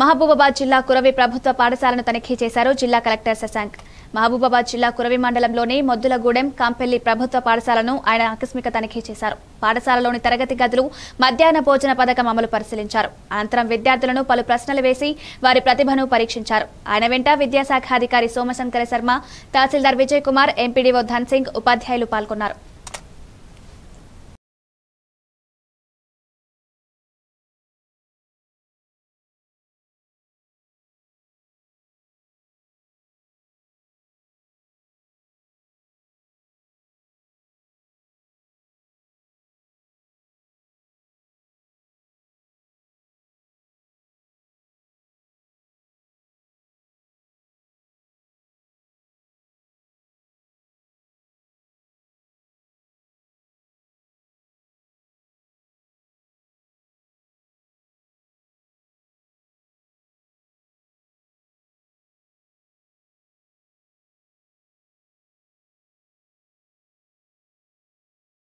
మహబూబాబాద్ జిల్లా కురవి ప్రభుత్వ పాఠశాలను తనిఖీ చేశారు జిల్లా కలెక్టర్ శశాంక్ మహబూబాబాద్ జిల్లా కురవి మండలంలోని మొద్దులగూడెం కాంపెల్లి ప్రభుత్వ పాఠశాలను ఆయన ఆకస్మిక తనిఖీ చేశారు పాఠశాలలోని తరగతి గదులు మధ్యాహ్న భోజన పథకం అమలు పరిశీలించారు అనంతరం విద్యార్థులను పలు ప్రశ్నలు వేసి వారి ప్రతిభను పరీక్షించారు ఆయన వెంట విద్యాశాఖ అధికారి సోమశంకర శర్మ తహసీల్దార్ విజయ్ కుమార్ ఎంపీడీఓ ధన్సింగ్ ఉపాధ్యాయులు పాల్గొన్నారు